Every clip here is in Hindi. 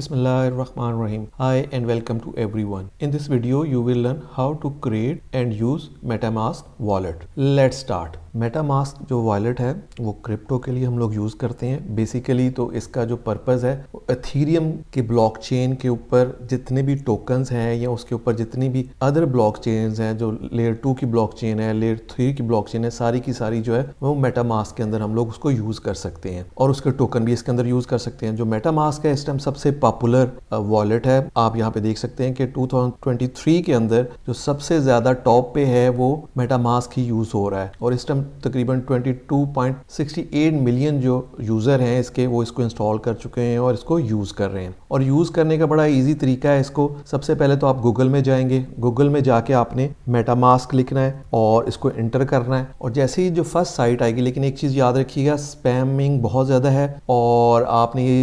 Bismillahirrahmanirrahim. Hi and welcome to everyone. In this video, you will learn how to create and use MetaMask wallet. Let's start. MetaMask जो वॉलेट है वो क्रिप्टो के लिए हम लोग यूज़ करते हैं बेसिकली तो इसका जो पर्पज़ है एथीरियम के ब्लॉकचेन के ऊपर जितने भी टोकन्स हैं या उसके ऊपर जितनी भी अदर ब्लॉकचेन्स हैं जो लेयर टू की ब्लॉकचेन है लेयर थ्री की ब्लॉकचेन है सारी की सारी जो है वो मेटामास्क के अंदर हम लोग उसको यूज़ कर सकते हैं और उसके टोकन भी इसके अंदर यूज़ कर सकते हैं जो मेटामास्क है इस टाइम सबसे पॉपुलर वॉलेट uh, है आप यहाँ पे देख सकते हैं कि 2023 के अंदर जो सबसे ज़्यादा टॉप पे है वो मेटामास्क ही यूज़ हो रहा है और इस टाइम तकरीबन 22.68 मिलियन जो यूज़र हैं इसके वो इसको इंस्टॉल कर चुके हैं और इसको यूज़ कर रहे हैं और यूज़ करने का बड़ा ईजी तरीका है इसको सबसे पहले तो आप गूगल में जाएंगे गूगल में जाके आपने मेटामास्क लिखना है और इसको इंटर करना है और जैसे ही जो फर्स्ट साइट आएगी लेकिन एक चीज़ याद रखिएगा स्पैमिंग बहुत ज़्यादा है और आपने ये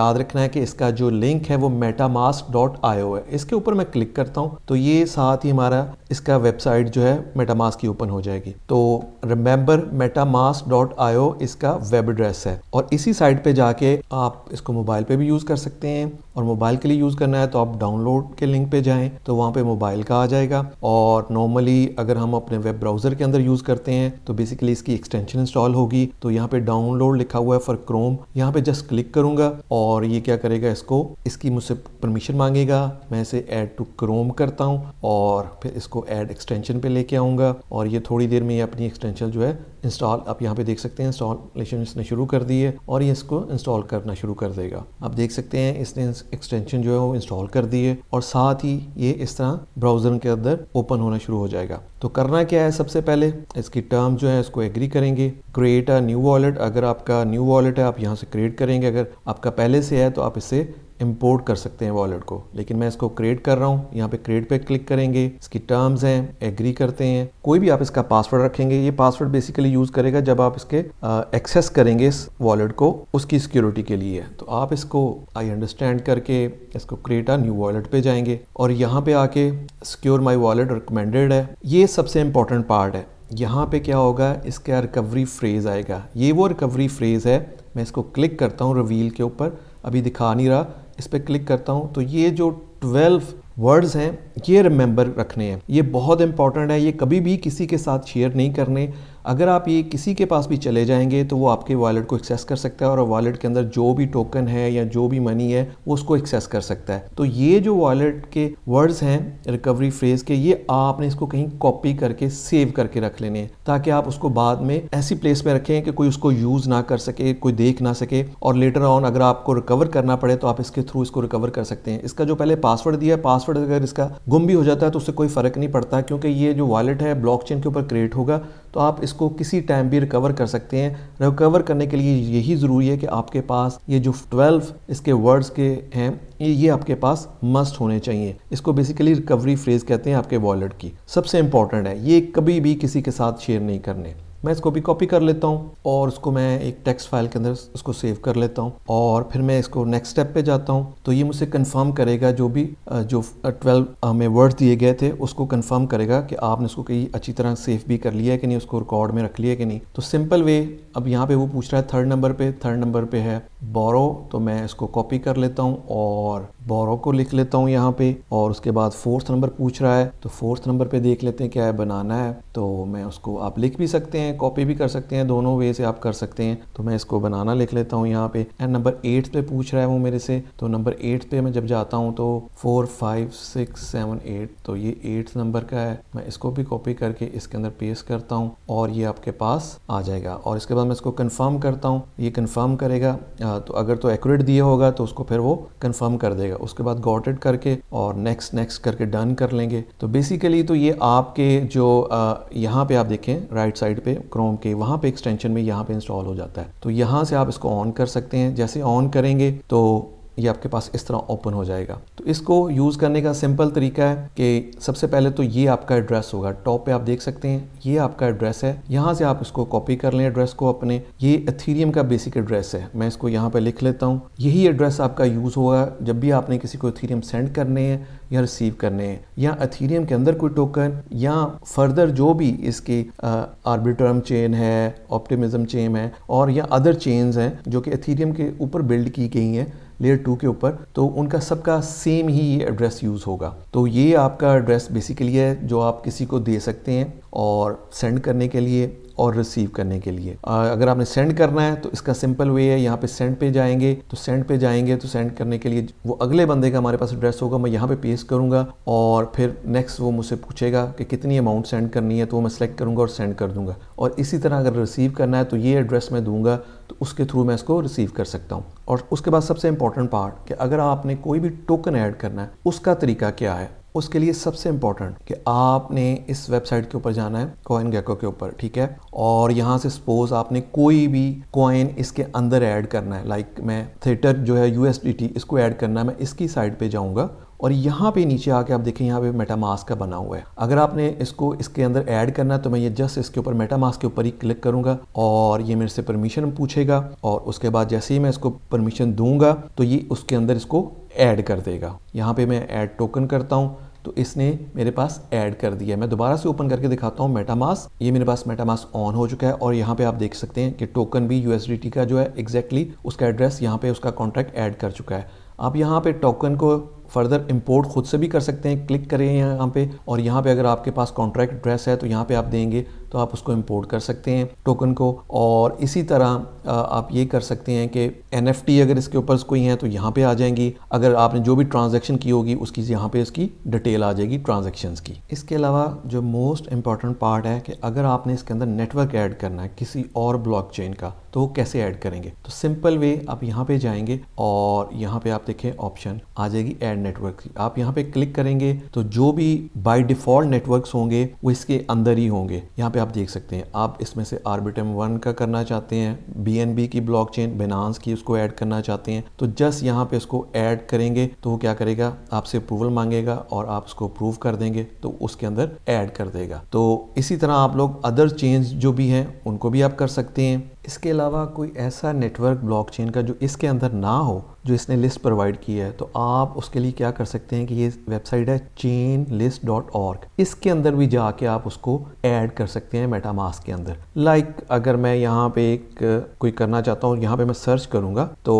याद रखना है कि इसका जो लिंक है वो मेटामास्क डॉट आयो है इसके ऊपर मैं क्लिक करता हूँ तो ये साथ ही हमारा इसका वेबसाइट जो है मेटामास्क की ओपन हो जाएगी तो रिमेंबर मेटामास्क डॉट आयो इसका वेब एड्रेस है और इसी साइट पे जाके आप इसको मोबाइल पे भी यूज़ कर सकते हैं और मोबाइल के लिए यूज़ करना है तो आप डाउनलोड के लिंक पे जाएं तो वहाँ पे मोबाइल का आ जाएगा और नॉर्मली अगर हम अपने वेब ब्राउज़र के अंदर यूज़ करते हैं तो बेसिकली इसकी एक्सटेंशन इंस्टॉल होगी तो यहाँ पे डाउनलोड लिखा हुआ है फॉर क्रोम यहाँ पे जस्ट क्लिक करूँगा और ये क्या करेगा इसको इसकी मुझसे परमिशन मांगेगा मैं इसे ऐड टू क्रोम करता हूँ और फिर इसको एड एक्सटेंशन पर लेके आऊँगा और ये थोड़ी देर में ये अपनी एक्सटेंशन जो है इंस्टॉल आप यहाँ पे देख सकते हैं इंस्टॉलेशन इसने शुरू कर दी है और ये इसको इंस्टॉल करना शुरू कर देगा आप देख सकते हैं इसने एक्सटेंशन जो है वो इंस्टॉल कर दी है और साथ ही ये इस तरह ब्राउजर के अंदर ओपन होना शुरू हो जाएगा तो करना क्या है सबसे पहले इसकी टर्म जो है इसको एग्री करेंगे क्रिएट अ न्यू वॉलेट अगर आपका न्यू वॉलेट है आप यहाँ से क्रिएट करेंगे अगर आपका पहले से है तो आप इससे इम्पोर्ट कर सकते हैं वॉलेट को लेकिन मैं इसको क्रिएट कर रहा हूँ यहाँ पे क्रिएट पे क्लिक करेंगे इसकी टर्म्स हैं एग्री करते हैं कोई भी आप इसका पासवर्ड रखेंगे ये पासवर्ड बेसिकली यूज करेगा जब आप इसके एक्सेस करेंगे इस वॉलेट को उसकी सिक्योरिटी के लिए तो आप इसको आई अंडरस्टैंड करके इसको क्रिएट आ न्यू वॉलेट पे जाएंगे और यहाँ पे आके सिक्योर माई वॉलेट रिकमेंडेड है ये सबसे इंपॉर्टेंट पार्ट है यहाँ पे क्या होगा इसका रिकवरी फ्रेज आएगा ये वो रिकवरी फ्रेज है मैं इसको क्लिक करता हूँ रिवील के ऊपर अभी दिखा नहीं रहा इस पर क्लिक करता हूँ तो ये जो ट्वेल्व वर्ड्स हैं ये रिमेंबर रखने हैं ये बहुत इंपॉर्टेंट है ये कभी भी किसी के साथ शेयर नहीं करने अगर आप ये किसी के पास भी चले जाएंगे तो वो आपके वॉलेट को एक्सेस कर सकता है और वॉलेट के अंदर जो भी टोकन है या जो भी मनी है वो उसको एक्सेस कर सकता है तो ये जो वॉलेट के वर्ड्स हैं रिकवरी फ्रेज के ये आपने इसको कहीं कॉपी करके सेव करके रख लेने हैं ताकि आप उसको बाद में ऐसी प्लेस में रखें कि कोई उसको यूज़ ना कर सके कोई देख ना सके और लेटर ऑन अगर आपको रिकवर करना पड़े तो आप इसके थ्रू इसको रिकवर कर सकते हैं इसका जो पहले पासवर्ड दिया है पासवर्ड अगर इसका गुम भी हो जाता है तो उससे कोई फ़र्क नहीं पड़ता क्योंकि ये जो वॉलेट है ब्लॉक के ऊपर क्रिएट होगा तो आप इस इसको किसी टाइम भी रिकवर कर सकते हैं रिकवर करने के लिए यही ज़रूरी है कि आपके पास ये जो ट्वेल्व इसके वर्ड्स के हैं ये आपके पास मस्ट होने चाहिए इसको बेसिकली रिकवरी फ्रेज कहते हैं आपके वॉलेट की सबसे इंपॉर्टेंट है ये कभी भी किसी के साथ शेयर नहीं करने मैं इसको भी कॉपी कर लेता हूँ और उसको मैं एक टेक्स्ट फाइल के अंदर उसको सेव कर लेता हूँ और फिर मैं इसको नेक्स्ट स्टेप पे जाता हूँ तो ये मुझसे कंफर्म करेगा जो भी जो ट्वेल्व हमें वर्ड दिए गए थे उसको कंफर्म करेगा कि आपने उसको कहीं अच्छी तरह सेव भी कर लिया है कि नहीं उसको रिकॉर्ड में रख लिया कि नहीं तो सिंपल वे अब यहाँ पे वो पूछ रहा है थर्ड नंबर पे थर्ड नंबर पे है बोरो तो मैं इसको कॉपी कर लेता हूँ और बोरो को लिख लेता हूँ यहाँ पे और उसके बाद फोर्थ नंबर पूछ रहा है तो फोर्थ नंबर पे देख लेते हैं क्या है बनाना है तो मैं उसको आप लिख भी सकते हैं हैं कॉपी भी कर सकते हैं दोनों वे से आप कर सकते हैं तो मैं इसको बनाना लिख लेता हूँ यहाँ पे एंड नंबर एट पे पूछ रहा है वो मेरे से तो नंबर एट पे मैं जब जाता हूँ तो four five six seven eight तो ये एट नंबर का है मैं इसको भी कॉपी करके इसके अंदर पेस्ट करता हूँ और ये आपके पास आ जाएगा और इसके बाद मैं इसको कन्फर्म करता हूँ ये कन्फर्म करेगा तो अगर तो एक्यूरेट दिया होगा तो उसको फिर वो कन्फर्म कर देगा उसके बाद गॉटेड करके और नेक्स्ट नेक्स्ट करके डन कर लेंगे तो बेसिकली तो ये आपके जो यहाँ पे आप देखें राइट साइड पे क्रोम के वहाँ पे एक्सटेंशन में यहाँ पे इंस्टॉल हो जाता है तो यहाँ से आप इसको ऑन कर सकते हैं जैसे ऑन करेंगे तो ये आपके पास इस तरह ओपन हो जाएगा तो इसको यूज़ करने का सिंपल तरीका है कि सबसे पहले तो ये आपका एड्रेस होगा टॉप पे आप देख सकते हैं ये आपका एड्रेस है यहाँ से आप इसको कॉपी कर लें एड्रेस को अपने ये एथीरियम का बेसिक एड्रेस है मैं इसको यहाँ पर लिख लेता हूँ यही एड्रेस आपका यूज़ होगा जब भी आपने किसी को एथीरियम सेंड करने हैं या रिसीव करने हैं या अथीरियम के अंदर कोई टोकन या फर्दर जो भी इसके आर्बिट्रम चेन है ऑप्टिमिज्म चेन है और या अदर चेन्स हैं जो कि अथीरियम के ऊपर बिल्ड की गई हैं लेयर टू के ऊपर तो उनका सबका सेम ही ये एड्रेस यूज़ होगा तो ये आपका एड्रेस बेसिकली है जो आप किसी को दे सकते हैं और सेंड करने के लिए और रिसीव करने के लिए अगर आपने सेंड करना है तो इसका सिंपल वे है यहाँ पे सेंड पे जाएंगे तो सेंड पे जाएंगे तो सेंड करने के लिए वो अगले बंदे का हमारे पास एड्रेस होगा मैं यहाँ पे पेस्ट करूँगा और फिर नेक्स्ट वो मुझसे पूछेगा कि कितनी अमाउंट सेंड करनी है तो वो मैं सेलेक्ट करूँगा और सेंड कर दूँगा और इसी तरह अगर रिसीव करना है तो ये एड्रेस मैं दूँगा तो उसके थ्रू मैं इसको रिसीव कर सकता हूँ और उसके बाद सबसे इंपॉर्टेंट पार्ट कि अगर आपने कोई भी टोकन ऐड करना है उसका तरीका क्या है उसके लिए सबसे इंपॉर्टेंट कि आपने इस वेबसाइट के ऊपर जाना है कॉइन गेको के ऊपर ठीक है और यहाँ से सपोज आपने कोई भी कॉइन इसके अंदर ऐड करना है लाइक मैं थिएटर जो है यू इसको ऐड करना है मैं इसकी साइड पे जाऊँगा और यहाँ पे नीचे आके आप देखें यहाँ पे मेटामास्क का बना हुआ है अगर आपने इसको इसके अंदर ऐड करना है तो मैं ये जस्ट इसके ऊपर मेटामास्क के ऊपर ही क्लिक करूंगा और ये मेरे से परमिशन पूछेगा और उसके बाद जैसे ही मैं इसको परमिशन दूंगा तो ये उसके अंदर इसको ऐड कर देगा यहाँ पे मैं ऐड टोकन करता हूँ तो इसने मेरे पास ऐड कर दिया मैं दोबारा से ओपन करके दिखाता हूँ मेटामास ये मेरे पास मेटामास ऑन हो चुका है और यहाँ पे आप देख सकते हैं कि टोकन भी यू का जो है एग्जैक्टली exactly उसका एड्रेस यहाँ पे उसका कॉन्ट्रैक्ट ऐड कर चुका है आप यहाँ पे टोकन को फर्दर इम्पोर्ट खुद से भी कर सकते हैं क्लिक करें यहाँ पे और यहाँ पे अगर आपके पास कॉन्ट्रैक्ट ड्रेस है तो यहाँ पे आप देंगे तो आप उसको इम्पोर्ट कर सकते हैं टोकन को और इसी तरह आप ये कर सकते हैं कि एन अगर इसके ऊपर कोई है तो यहाँ पे आ जाएंगी अगर आपने जो भी ट्रांजेक्शन की होगी उसकी यहाँ पे इसकी डिटेल आ जाएगी ट्रांजेक्शन की इसके अलावा जो मोस्ट इंपॉर्टेंट पार्ट है कि अगर आपने इसके अंदर नेटवर्क ऐड करना है किसी और ब्लॉक का तो वो कैसे ऐड करेंगे तो सिंपल वे आप यहाँ पे जाएंगे और यहाँ पे आप देखें ऑप्शन आ जाएगी ऐड नेटवर्क की आप यहाँ पे क्लिक करेंगे तो जो भी बाय डिफॉल्ट नेटवर्क्स होंगे वो इसके अंदर ही होंगे यहाँ पे आप देख सकते हैं आप इसमें से आर्बिटम वन का करना चाहते हैं बी की ब्लॉकचेन बिनांस की उसको ऐड करना चाहते हैं तो जस्ट यहाँ पे इसको ऐड करेंगे तो वो क्या करेगा आपसे अप्रूवल मांगेगा और आप उसको अप्रूव कर देंगे तो उसके अंदर ऐड कर देगा तो इसी तरह आप लोग अदर चेंज जो भी हैं उनको भी आप कर सकते हैं इसके अलावा कोई ऐसा नेटवर्क ब्लॉकचेन का जो इसके अंदर ना हो जो इसने लिस्ट प्रोवाइड की है तो आप उसके लिए क्या कर सकते हैं कि ये वेबसाइट है चेन लिस्ट डॉट ऑर्ग इसके अंदर भी जाके आप उसको ऐड कर सकते हैं मेटामास के अंदर लाइक like, अगर मैं यहाँ पे एक कोई करना चाहता हूँ यहाँ पे मैं सर्च करूँगा तो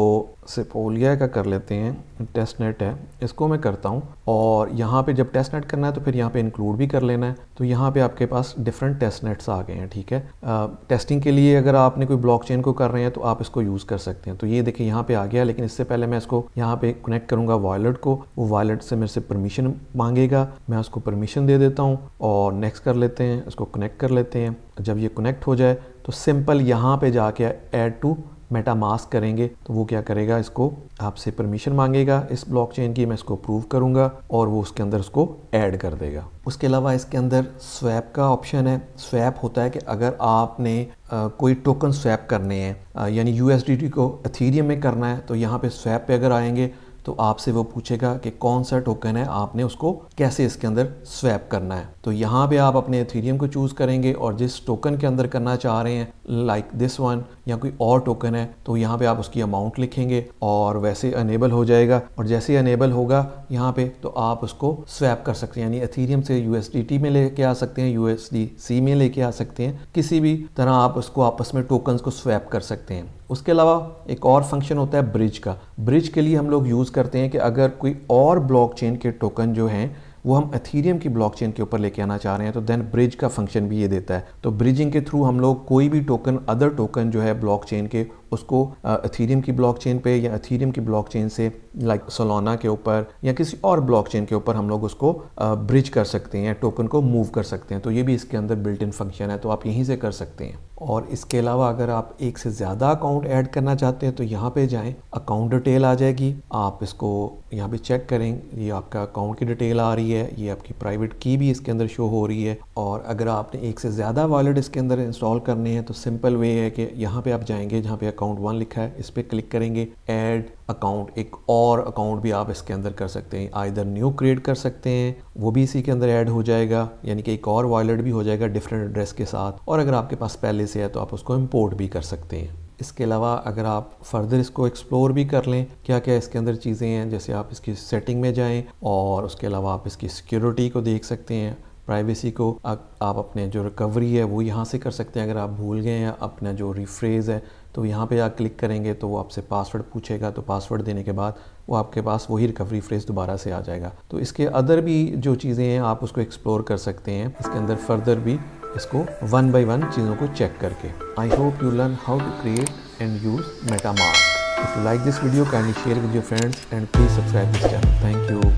सिपोलिया का कर लेते हैं टेस्ट नेट है इसको मैं करता हूँ और यहाँ पे जब टेस्ट नेट करना है तो फिर यहाँ पे इंक्लूड भी कर लेना है तो यहाँ पे आपके पास डिफरेंट टेस्ट नेट्स आ गए हैं ठीक है आ, टेस्टिंग के लिए अगर आपने कोई ब्लॉकचेन को कर रहे हैं तो आप इसको यूज़ कर सकते हैं तो ये देखिए यहाँ पे आ गया लेकिन इससे पहले मैं इसको यहाँ पे कनेक्ट करूँगा वॉलेट को वो वॉलेट से मेरे से परमिशन मांगेगा मैं उसको परमिशन दे देता हूँ और नेक्स्ट कर लेते हैं इसको कनेक्ट कर लेते हैं जब ये कनेक्ट हो जाए तो सिंपल यहाँ पे जाके एड टू मेटा मास्क करेंगे तो वो क्या करेगा इसको आपसे परमिशन मांगेगा इस ब्लॉकचेन की मैं इसको अप्रूव करूँगा और वो उसके अंदर उसको ऐड कर देगा उसके अलावा इसके अंदर स्वैप का ऑप्शन है स्वैप होता है कि अगर आपने आ, कोई टोकन स्वैप करने हैं यानी यू को अथीरियम में करना है तो यहाँ पे स्वैप पे अगर आएंगे तो आपसे वो पूछेगा कि कौन सा टोकन है आपने उसको कैसे इसके अंदर स्वैप करना है तो यहाँ पे आप अपने एथीरियम को चूज़ करेंगे और जिस टोकन के अंदर करना चाह रहे हैं लाइक दिस वन या कोई और टोकन है तो यहाँ पे आप उसकी अमाउंट लिखेंगे और वैसे अनेबल हो जाएगा और जैसे अनेबल होगा यहाँ पे तो आप उसको स्वैप कर सकते हैं यानी एथीरियम से यू में लेके आ सकते हैं यू में लेके आ सकते हैं किसी भी तरह आप उसको आपस में टोकन को स्वैप कर सकते हैं उसके अलावा एक और फंक्शन होता है ब्रिज का ब्रिज के लिए हम लोग यूज़ करते हैं कि अगर कोई और ब्लॉकचेन के टोकन जो हैं वो हम एथीरियम की ब्लॉकचेन के ऊपर लेके आना चाह रहे हैं तो देन ब्रिज का फंक्शन भी ये देता है तो ब्रिजिंग के थ्रू हम लोग कोई भी टोकन अदर टोकन जो है ब्लॉकचेन के उसको अथीरियम की ब्लॉकचेन पे या अथीरियम की ब्लॉकचेन से लाइक सोलोना के ऊपर या किसी और ब्लॉकचेन के ऊपर हम लोग उसको ब्रिज कर सकते हैं या टोकन को मूव कर सकते हैं तो ये भी इसके अंदर बिल्ट इन फंक्शन है तो आप यहीं से कर सकते हैं और इसके अलावा अगर आप एक से ज़्यादा अकाउंट ऐड करना चाहते हैं तो यहाँ पे जाएं अकाउंट डिटेल आ जाएगी आप इसको यहाँ पे चेक करें ये आपका अकाउंट की डिटेल आ रही है ये आपकी प्राइवेट की भी इसके अंदर शो हो रही है और अगर आपने एक से ज़्यादा वॉलेट इसके अंदर इंस्टॉल करने हैं तो सिंपल वे है कि यहाँ पर आप जाएंगे जहाँ पे अकाउंट वन लिखा है इस पर क्लिक करेंगे ऐड अकाउंट एक और अकाउंट भी आप इसके अंदर कर सकते हैं आइधर न्यू क्रिएट कर सकते हैं वो भी इसी के अंदर ऐड हो जाएगा यानी कि एक और वॉलेट भी हो जाएगा डिफरेंट एड्रेस के साथ और अगर आपके पास पहले से है तो आप उसको इम्पोर्ट भी कर सकते हैं इसके अलावा अगर आप फर्दर इसको एक्सप्लोर भी कर लें क्या क्या इसके अंदर चीज़ें हैं जैसे आप इसकी सेटिंग में जाएं और उसके अलावा आप इसकी सिक्योरिटी को देख सकते हैं प्राइवेसी को आप अपने जो रिकवरी है वो यहाँ से कर सकते हैं अगर आप भूल गए हैं अपना जो रिफ्रेज़ है तो यहाँ पे आप क्लिक करेंगे तो वो आपसे पासवर्ड पूछेगा तो पासवर्ड देने के बाद वो आपके पास वही रिकवरी फ्रेज दोबारा से आ जाएगा तो इसके अदर भी जो चीज़ें हैं आप उसको एक्सप्लोर कर सकते हैं इसके अंदर फर्दर भी इसको वन बाई वन चीज़ों को चेक करके I hope you learn how to create and use MetaMask if you like this video kindly share with your friends and please subscribe this channel thank you